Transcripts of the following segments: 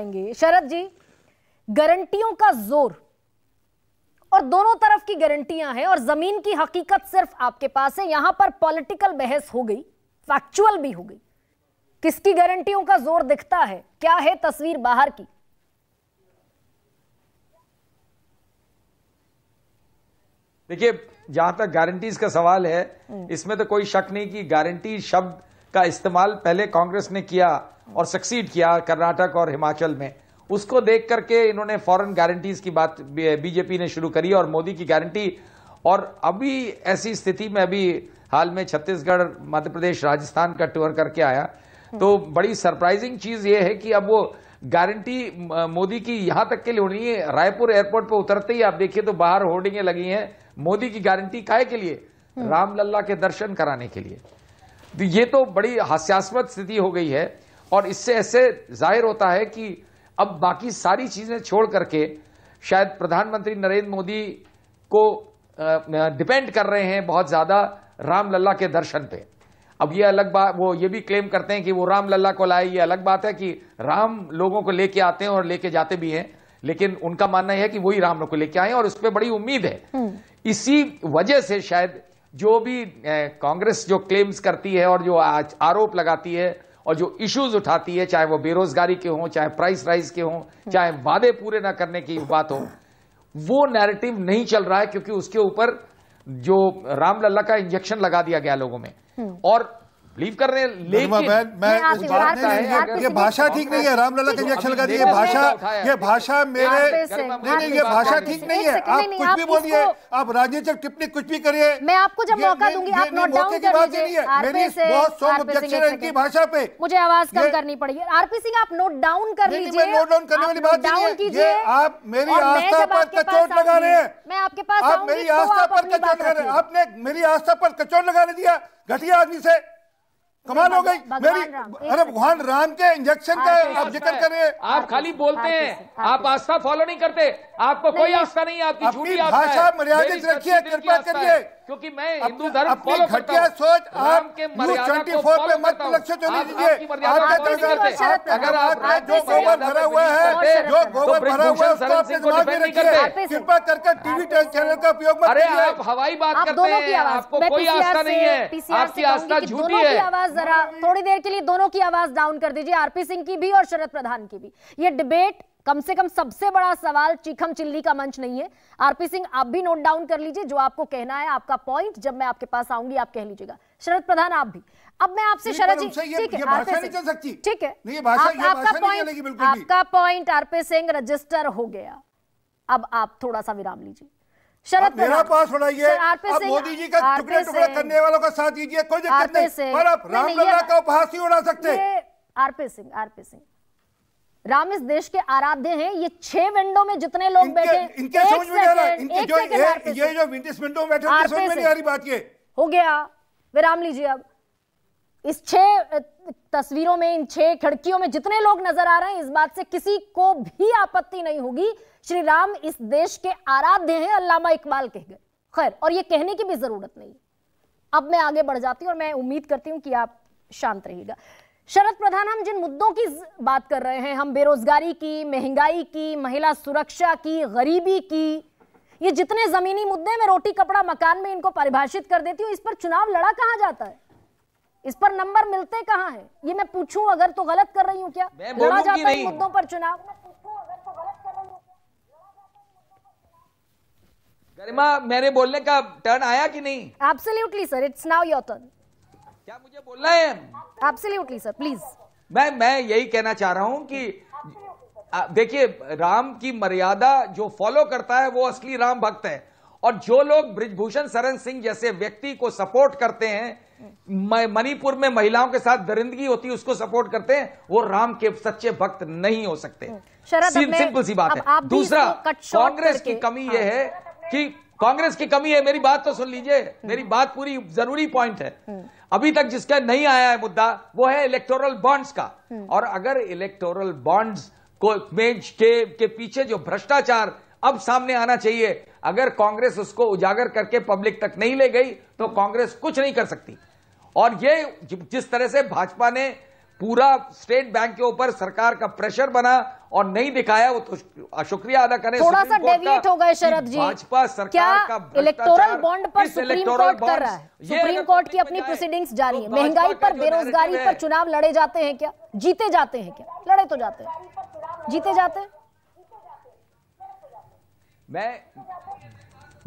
आएंगे शरद जी गारंटियों का जोर और दोनों तरफ की गारंटियां हैं और जमीन की हकीकत सिर्फ आपके पास है यहां पर पॉलिटिकल बहस हो गई फैक्चुअल भी हो गई किसकी गारंटियों का जोर दिखता है क्या है तस्वीर बाहर की देखिए जहां तक गारंटीज का सवाल है हम्म। इसमें तो कोई शक नहीं कि गारंटी शब्द का इस्तेमाल पहले कांग्रेस ने किया और सक्सीड किया कर्नाटक और हिमाचल में उसको देख करके इन्होंने फॉरेन गारंटीज की बात बीजेपी ने शुरू करी और मोदी की गारंटी और अभी ऐसी स्थिति में अभी हाल में छत्तीसगढ़ मध्य प्रदेश राजस्थान का टूर करके आया तो बड़ी सरप्राइजिंग चीज ये है कि अब वो गारंटी मोदी की यहां तक के लिए होनी है रायपुर एयरपोर्ट पर उतरते ही आप देखिए तो बाहर होर्डिंगे लगी हैं मोदी की गारंटी काय के लिए रामलला के दर्शन कराने के लिए तो ये तो बड़ी हास्यास्पद स्थिति हो गई है और इससे ऐसे जाहिर होता है कि अब बाकी सारी चीज़ें छोड़ करके शायद प्रधानमंत्री नरेंद्र मोदी को डिपेंड कर रहे हैं बहुत ज़्यादा रामलला के दर्शन पे अब ये अलग बात वो ये भी क्लेम करते हैं कि वो रामलला को लाए ये अलग बात है कि राम लोगों को लेके आते हैं और लेके जाते भी हैं लेकिन उनका मानना यह है कि वही राम लोग को लेके आए और उस पर बड़ी उम्मीद है हम्म। इसी वजह से शायद जो भी कांग्रेस जो क्लेम्स करती है और जो आरोप लगाती है और जो इश्यूज उठाती है चाहे वो बेरोजगारी के हों चाहे प्राइस राइज के हों चाहे वादे पूरे ना करने की बात हो वो नैरेटिव नहीं चल रहा है क्योंकि उसके ऊपर जो रामलला का इंजेक्शन लगा दिया गया लोगों में हम्म। और लीव कर रहे हैं लेकिन मैं ये भाषा ठीक नहीं है रामलला के रिएक्शन लगा ये भाषा ये भाषा मेरे नहीं नहीं ये भाषा ठीक नहीं है आप कुछ भी बोलिए आप राजनीतिक टिप्पणी कुछ भी करिए मैं आपको जब मौका दूंगी आप नोट डाउन कर लीजिए मेरी बहुत सोम ऑब्जेक्शन है इनकी भाषा पे मुझे आवाज कम करनी पड़ेगी आरपी सिंह आप नोट डाउन कर लीजिए नोट डाउन करने वाली बात नहीं है आप मेरी आस्था पर कचोट लगा रहे हैं मैं आपके पास आप मेरी तो आस्था पर कचोट लगा रहे हैं आपने मेरी आस्था पर कचोट लगाने दिया घटिया आदमी से कमाल हो गई मेरी अरे भगवान राम के इंजेक्शन का आप जिक्र हैं आप खाली बोलते हैं आप आस्था फॉलो नहीं करते आपको कोई आस्था नहीं आपकी भाषा मर्यादित रखिए कृपया करिए क्योंकि मैं हिंदू धर्म अपनी घटिया सोच आप के ट्वेंटी फोर पे मत लक्ष्य चोरी लीजिए अगर आप जो तो गोबर भरा हुआ है जो गोबर भरा हुआ है आप अपने दिमाग में रखिए कृपा करके टीवी चैनल का उपयोग मत करिए आप हवाई बात करते हैं आपको कोई आस्था नहीं है आपकी आस्था झूठी है आवाज जरा थोड़ी देर के लिए दोनों की आवाज डाउन कर दीजिए आरपी सिंह की भी और शरद प्रधान की भी ये डिबेट कम से कम सबसे बड़ा सवाल चिखम चिल्ली का मंच नहीं है आरपी सिंह आप भी नोट डाउन कर लीजिए जो आपको कहना है आपका पॉइंट जब मैं आपके पास आऊंगी आप कह लीजिएगा शरद प्रधान आप भी अब मैं आपसे शरद जी ठीक है ठीक है आपका पॉइंट आपका पॉइंट आरपी सिंह रजिस्टर हो गया अब आप थोड़ा सा विराम लीजिए शरद मेरा पास बढ़ाइए आप मोदी जी का टुकड़े टुकड़े करने वालों का साथ दीजिए कोई दिक्कत नहीं और आप रामलला का उपहास ही उड़ा सकते आरपी सिंह आरपी सिंह राम इस देश के आराध्य हैं ये छह विंडो में जितने लोग इनके, बैठे इनके समझ में आ रहा इनके जो ये, ये जो इस विंडो में बैठे समझ में नहीं आ रही बात ये हो गया विराम लीजिए अब इस छह तस्वीरों में इन छह खिड़कियों में जितने लोग नजर आ रहे हैं इस बात से किसी को भी आपत्ति नहीं होगी श्री राम इस देश के आराध्य हैं अल्लामा इकबाल कह गए खैर और ये कहने की भी जरूरत नहीं अब मैं आगे बढ़ जाती हूँ और मैं उम्मीद करती हूँ कि आप शांत रहिएगा शरद प्रधान हम जिन मुद्दों की बात कर रहे हैं हम बेरोजगारी की महंगाई की महिला सुरक्षा की गरीबी की ये जितने जमीनी मुद्दे में रोटी कपड़ा मकान में इनको परिभाषित कर देती हूँ इस पर चुनाव लड़ा कहा जाता है इस पर नंबर मिलते कहाँ हैं ये मैं पूछूं अगर तो गलत कर रही हूँ क्या लड़ा जाता है मुद्दों पर चुनाव तो गरिमा मेरे बोलने का टर्न आया कि नहीं absolutely sir it's now your turn क्या मुझे बोलना है एब्सोल्युटली सर प्लीज मैं मैं यही कहना चाह रहा हूं कि देखिए राम की मर्यादा जो फॉलो करता है वो असली राम भक्त है और जो लोग ब्रिजभूषण शरण सिंह जैसे व्यक्ति को सपोर्ट करते हैं मणिपुर में महिलाओं के साथ दरिंदगी होती है उसको सपोर्ट करते हैं वो राम के सच्चे भक्त नहीं हो सकते सिंपल सी बात है दूसरा कांग्रेस की कमी यह है हाँ। कि कांग्रेस की कमी है मेरी बात तो सुन लीजिए हम्म। मेरी बात पूरी जरूरी पॉइंट है हम्म। अभी तक जिसका नहीं आया है मुद्दा वो है इलेक्टोरल बॉन्ड्स का हम्म। और अगर इलेक्टोरल बॉन्ड्स को मेज के के पीछे जो भ्रष्टाचार अब सामने आना चाहिए अगर कांग्रेस उसको उजागर करके पब्लिक तक नहीं ले गई तो कांग्रेस कुछ नहीं कर सकती और ये जिस तरह से भाजपा ने पूरा स्टेट बैंक के ऊपर सरकार का प्रेशर बना और नहीं दिखाया वो तो शुक्रिया अदा करें थोड़ा सा डेविएट हो गए शरद जी भाजपा सरकार क्या का इलेक्टोरल बॉन्ड पर सुप्रीम कोर्ट कर रहा है सुप्रीम कोर्ट की अपनी प्रोसीडिंग्स जारी तो है महंगाई पर बेरोजगारी पर चुनाव लड़े जाते हैं क्या जीते जाते हैं क्या लड़े तो जाते हैं जीते जाते मैं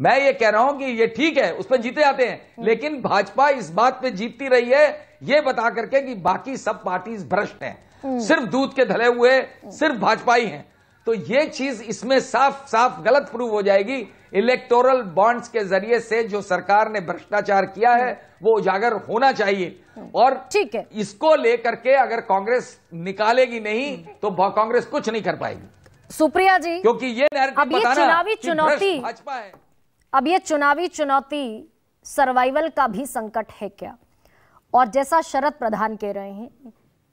मैं ये कह रहा हूं कि ये ठीक है उस पर जीते जाते हैं हम्म। लेकिन भाजपा इस बात पे जीतती रही है ये बता करके कि बाकी सब पार्टीज भ्रष्ट हैं हम्म। सिर्फ दूध के धले हुए सिर्फ भाजपा ही हैं तो ये चीज इसमें साफ साफ गलत प्रूव हो जाएगी इलेक्टोरल बॉन्ड्स के जरिए से जो सरकार ने भ्रष्टाचार किया है वो उजागर होना चाहिए हम्म। और ठीक है इसको लेकर के अगर कांग्रेस निकालेगी नहीं हम्म। तो कांग्रेस कुछ नहीं कर पाएगी सुप्रिया जी क्योंकि ये अब ये चुनावी चुनौती भाजपा है अब ये चुनावी चुनौती सर्वाइवल का भी संकट है क्या और जैसा शरद प्रधान कह रहे हैं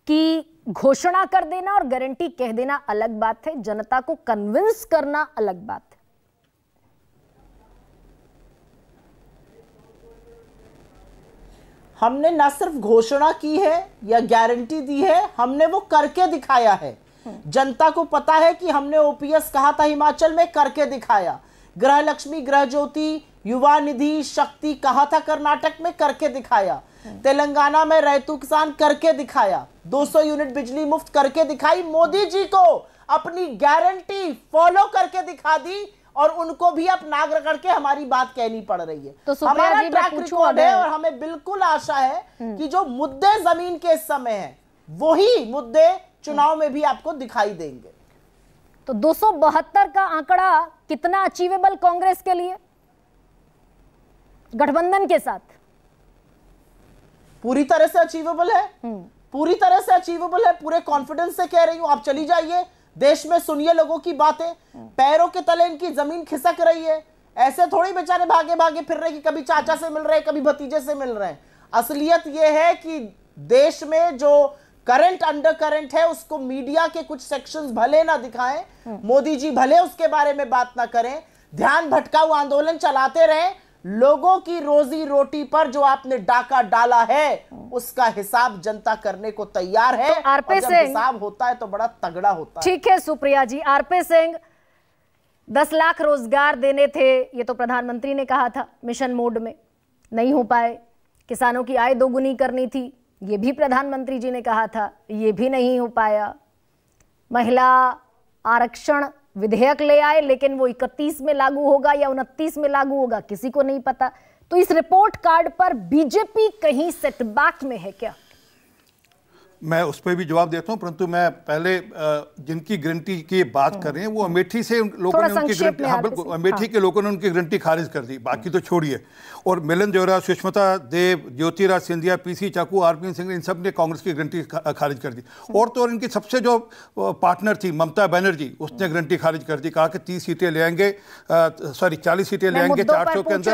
कि घोषणा कर देना और गारंटी कह देना अलग बात है जनता को कन्विंस करना अलग बात है हमने ना सिर्फ घोषणा की है या गारंटी दी है हमने वो करके दिखाया है जनता को पता है कि हमने ओपीएस कहा था हिमाचल में करके दिखाया ग्रह लक्ष्मी ग्रह ज्योति युवा निधि शक्ति कहा था कर्नाटक में करके दिखाया तेलंगाना में रैतु किसान करके दिखाया 200 यूनिट बिजली मुफ्त करके दिखाई मोदी जी को अपनी गारंटी फॉलो करके दिखा दी और उनको भी अब नाग रगड़ के हमारी बात कहनी पड़ रही है तो हमारा ट्रैक रिकॉर्ड है और हमें बिल्कुल आशा है हम्म। कि जो मुद्दे जमीन के समय है वही मुद्दे चुनाव में भी आपको दिखाई देंगे तो दो का आंकड़ा कितना अचीवेबल कांग्रेस के लिए गठबंधन के साथ पूरी तरह से अचीवेबल है हम्म। पूरी तरह से अचीवेबल है पूरे कॉन्फिडेंस से कह रही हूं आप चली जाइए देश में सुनिए लोगों की बातें हम्म। पैरों के तले इनकी जमीन खिसक रही है ऐसे थोड़ी बेचारे भागे भागे फिर रहे कि कभी चाचा से मिल रहे कभी भतीजे से मिल रहे हैं असलियत यह है कि देश में जो करंट अंडर करंट है उसको मीडिया के कुछ सेक्शंस भले ना दिखाएं हम्म। मोदी जी भले उसके बारे में बात ना करें ध्यान भटकाऊ आंदोलन चलाते रहें लोगों की रोजी रोटी पर जो आपने डाका डाला है उसका हिसाब जनता करने को तैयार है तो आरपी सिंह हिसाब होता है तो बड़ा तगड़ा होता है ठीक है सुप्रिया जी आरपी सिंह दस लाख रोजगार देने थे ये तो प्रधानमंत्री ने कहा था मिशन मोड में नहीं हो पाए किसानों की आय दोगुनी करनी थी ये भी प्रधानमंत्री जी ने कहा था ये भी नहीं हो पाया महिला आरक्षण विधेयक ले आए लेकिन वो 31 में लागू होगा या उनतीस में लागू होगा किसी को नहीं पता तो इस रिपोर्ट कार्ड पर बीजेपी कहीं सेटबैक में है क्या मैं उस पर भी जवाब देता हूं परंतु मैं पहले जिनकी गारंटी की बात कर रहे हैं वो अमेठी से लोगों ने उनकी गारंटी हाँ बिल्कुल अमेठी हाँ। के लोगों ने उनकी गारंटी खारिज कर दी बाकी हम्म। तो छोड़िए और मिलन जोरा सुषमता देव ज्योतिराज सिंधिया पीसी चाकू आरपीएन सिंह इन सब ने कांग्रेस की गारंटी खारिज कर दी हम्म। और तो और इनकी सबसे जो पार्टनर थी ममता बनर्जी उसने गारंटी हम्म। खारिज कर दी कहा कि तीस सीटें लेंगे सॉरी चालीस सीटें लेंगे चार के अंदर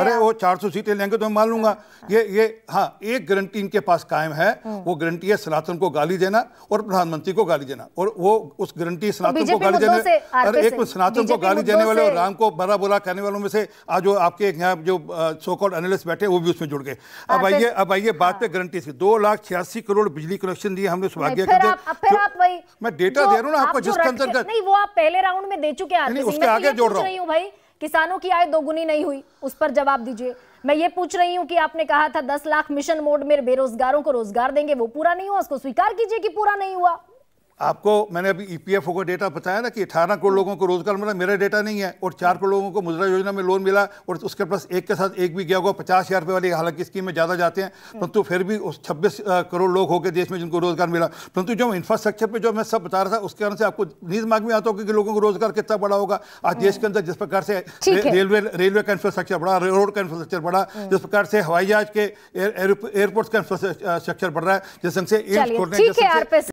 अरे वो चार सीटें लेंगे तो मैं मान लूंगा हाँ। ये ये हाँ एक गारंटी इनके पास कायम है वो गारंटी है सनातन को गाली देना और प्रधानमंत्री को गाली देना और वो उस गारंटी सनातन को गाली देने और एक सनातन को गाली देने वाले और राम को बरा बुरा कहने वालों में से आज जो आपके यहाँ जो सोकॉल एनालिस्ट बैठे वो भी उसमें जुड़ गए हाँ, अब आइए अब आइए बात हाँ। पे गारंटी से दो लाख छियासी करोड़ बिजली कनेक्शन दिए हमने सौभाग्य मैं डेटा दे रहा हूँ आपको जिसके अंतर्गत वो आप पहले राउंड में दे चुके हैं उसके आगे जोड़ रहा हूँ भाई किसानों की आय दोगुनी नहीं हुई उस पर जवाब दीजिए मैं ये पूछ रही हूँ कि आपने कहा था दस लाख मिशन मोड में बेरोजगारों को रोजगार देंगे वो पूरा नहीं हुआ उसको स्वीकार कीजिए कि पूरा नहीं हुआ आपको मैंने अभी ई पी का डेटा बताया ना कि अठारह करोड़ लोगों को रोजगार मिला मेरा डेटा नहीं है और चार करोड़ लोगों को मुद्रा योजना में लोन मिला और उसके पास एक के साथ एक भी गया होगा पचास हज़ार रुपये वाली हालांकि स्कीम में ज़्यादा जाते हैं हम्म। परंतु फिर भी उस छब्बीस करोड़ लोग हो गए देश में जिनको रोजगार मिला परंतु जो इंफ्रास्ट्रक्चर पर जो मैं सब बता रहा था उसके कारण से आपको नीज मांग में आता होगा कि लोगों को रोजगार कितना बड़ा होगा आज देश के अंदर जिस प्रकार से रेलवे रेलवे का इंफ्रास्ट्रक्चर बढ़ा रोड का इंफ्रास्ट्रक्चर बढ़ा हम्म। जिस प्रकार से हवाई जहाज के एयरपोर्ट का इंफ्रास्ट्रक्चर बढ़ रहा है जिस ढंग से एयरपोर्ट